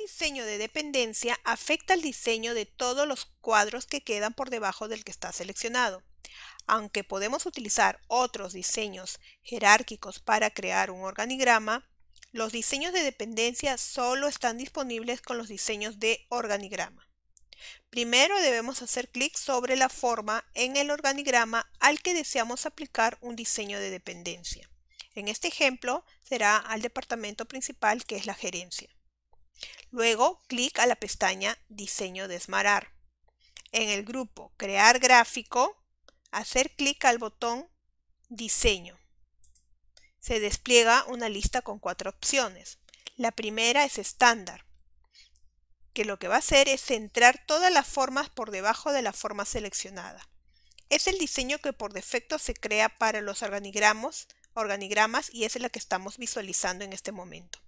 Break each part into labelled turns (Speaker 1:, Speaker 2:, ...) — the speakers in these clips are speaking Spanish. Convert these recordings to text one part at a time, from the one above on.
Speaker 1: diseño de dependencia afecta al diseño de todos los cuadros que quedan por debajo del que está seleccionado. Aunque podemos utilizar otros diseños jerárquicos para crear un organigrama, los diseños de dependencia solo están disponibles con los diseños de organigrama. Primero debemos hacer clic sobre la forma en el organigrama al que deseamos aplicar un diseño de dependencia. En este ejemplo será al departamento principal que es la gerencia. Luego, clic a la pestaña Diseño de Esmarar. En el grupo Crear gráfico, hacer clic al botón Diseño. Se despliega una lista con cuatro opciones. La primera es estándar, que lo que va a hacer es centrar todas las formas por debajo de la forma seleccionada. Es el diseño que por defecto se crea para los organigramas y es la que estamos visualizando en este momento.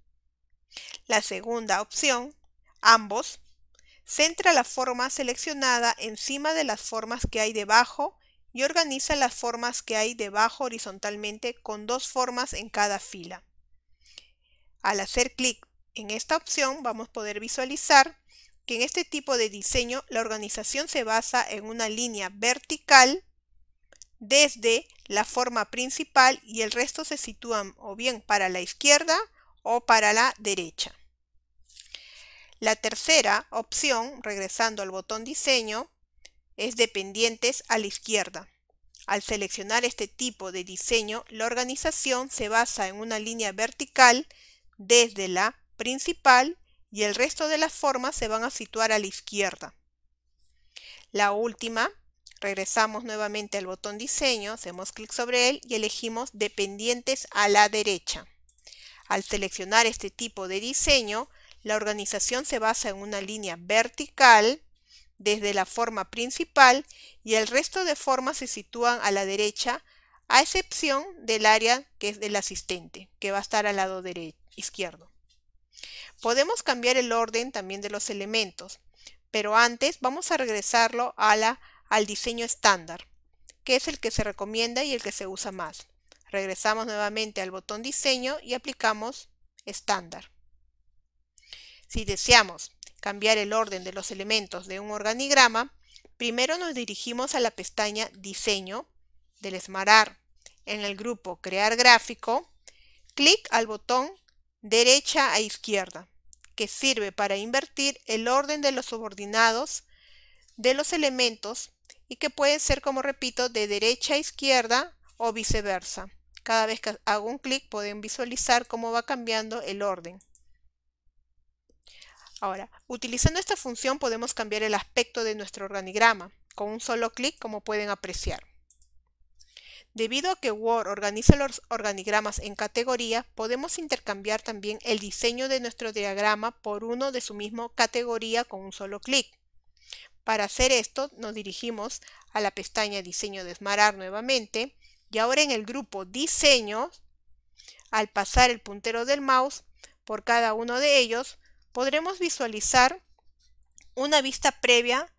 Speaker 1: La segunda opción, ambos, centra la forma seleccionada encima de las formas que hay debajo y organiza las formas que hay debajo horizontalmente con dos formas en cada fila. Al hacer clic en esta opción vamos a poder visualizar que en este tipo de diseño la organización se basa en una línea vertical desde la forma principal y el resto se sitúan o bien para la izquierda o para la derecha. La tercera opción, regresando al botón diseño, es Dependientes a la izquierda. Al seleccionar este tipo de diseño, la organización se basa en una línea vertical desde la principal y el resto de las formas se van a situar a la izquierda. La última, regresamos nuevamente al botón diseño, hacemos clic sobre él y elegimos dependientes a la derecha. Al seleccionar este tipo de diseño, la organización se basa en una línea vertical desde la forma principal y el resto de formas se sitúan a la derecha, a excepción del área que es del asistente, que va a estar al lado izquierdo. Podemos cambiar el orden también de los elementos, pero antes vamos a regresarlo a la, al diseño estándar, que es el que se recomienda y el que se usa más. Regresamos nuevamente al botón diseño y aplicamos estándar. Si deseamos cambiar el orden de los elementos de un organigrama, primero nos dirigimos a la pestaña diseño del Esmarar. En el grupo crear gráfico, clic al botón derecha a izquierda, que sirve para invertir el orden de los subordinados de los elementos y que puede ser, como repito, de derecha a izquierda o viceversa. Cada vez que hago un clic pueden visualizar cómo va cambiando el orden. Ahora, utilizando esta función podemos cambiar el aspecto de nuestro organigrama con un solo clic como pueden apreciar. Debido a que Word organiza los organigramas en categoría, podemos intercambiar también el diseño de nuestro diagrama por uno de su misma categoría con un solo clic. Para hacer esto, nos dirigimos a la pestaña Diseño de nuevamente y ahora en el grupo diseños, al pasar el puntero del mouse por cada uno de ellos, podremos visualizar una vista previa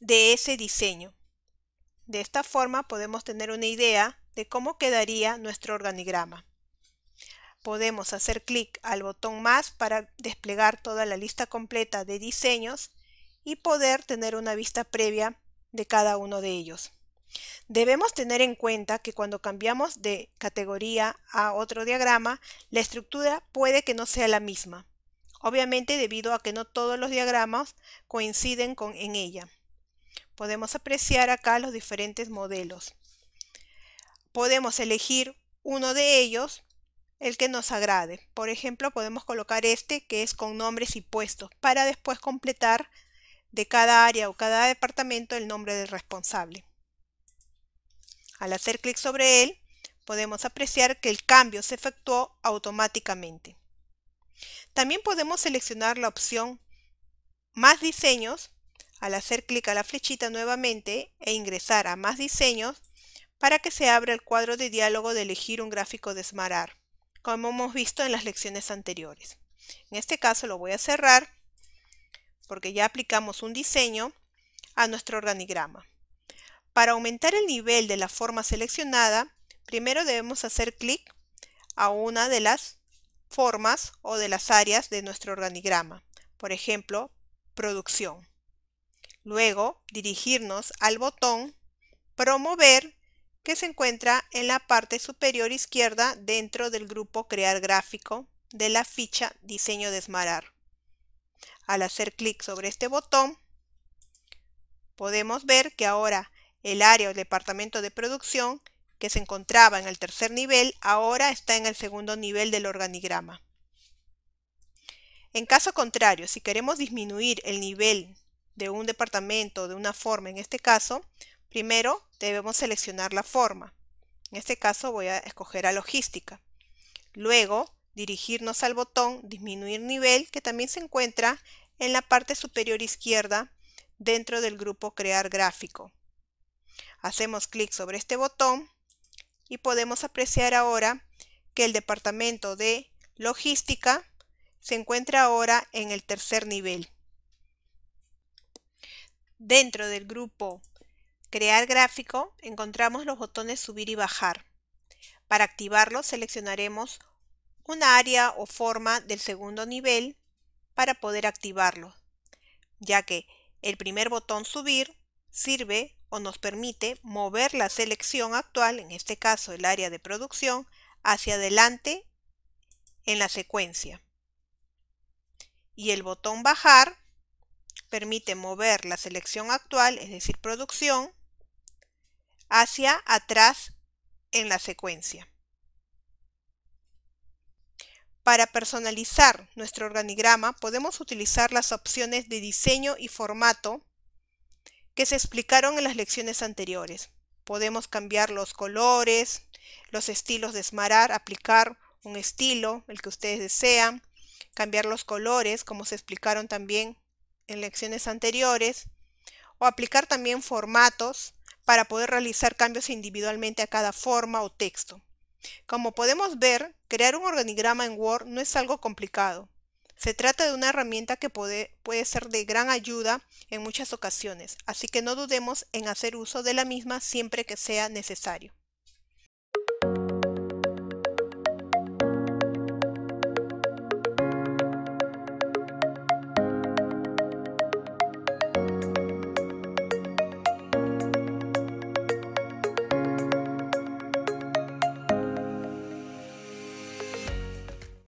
Speaker 1: de ese diseño. De esta forma podemos tener una idea de cómo quedaría nuestro organigrama. Podemos hacer clic al botón más para desplegar toda la lista completa de diseños y poder tener una vista previa de cada uno de ellos. Debemos tener en cuenta que cuando cambiamos de categoría a otro diagrama, la estructura puede que no sea la misma, obviamente debido a que no todos los diagramas coinciden con, en ella. Podemos apreciar acá los diferentes modelos. Podemos elegir uno de ellos, el que nos agrade. Por ejemplo, podemos colocar este que es con nombres y puestos para después completar de cada área o cada departamento el nombre del responsable. Al hacer clic sobre él, podemos apreciar que el cambio se efectuó automáticamente. También podemos seleccionar la opción Más diseños al hacer clic a la flechita nuevamente e ingresar a Más diseños para que se abra el cuadro de diálogo de elegir un gráfico de esmarar, como hemos visto en las lecciones anteriores. En este caso lo voy a cerrar porque ya aplicamos un diseño a nuestro organigrama. Para aumentar el nivel de la forma seleccionada, primero debemos hacer clic a una de las formas o de las áreas de nuestro organigrama, por ejemplo, producción. Luego, dirigirnos al botón promover que se encuentra en la parte superior izquierda dentro del grupo crear gráfico de la ficha diseño de Al hacer clic sobre este botón, podemos ver que ahora el área o departamento de producción, que se encontraba en el tercer nivel, ahora está en el segundo nivel del organigrama. En caso contrario, si queremos disminuir el nivel de un departamento de una forma, en este caso, primero debemos seleccionar la forma. En este caso voy a escoger a logística. Luego, dirigirnos al botón disminuir nivel, que también se encuentra en la parte superior izquierda dentro del grupo crear gráfico. Hacemos clic sobre este botón y podemos apreciar ahora que el departamento de logística se encuentra ahora en el tercer nivel. Dentro del grupo Crear gráfico encontramos los botones subir y bajar. Para activarlo seleccionaremos un área o forma del segundo nivel para poder activarlo, ya que el primer botón subir sirve o nos permite mover la selección actual, en este caso el área de producción, hacia adelante en la secuencia. Y el botón bajar permite mover la selección actual, es decir, producción, hacia atrás en la secuencia. Para personalizar nuestro organigrama podemos utilizar las opciones de diseño y formato que se explicaron en las lecciones anteriores. Podemos cambiar los colores, los estilos de esmarar, aplicar un estilo, el que ustedes desean, cambiar los colores, como se explicaron también en lecciones anteriores, o aplicar también formatos para poder realizar cambios individualmente a cada forma o texto. Como podemos ver, crear un organigrama en Word no es algo complicado. Se trata de una herramienta que puede, puede, ser de gran ayuda en muchas ocasiones, así que no dudemos en hacer uso de la misma siempre que sea necesario.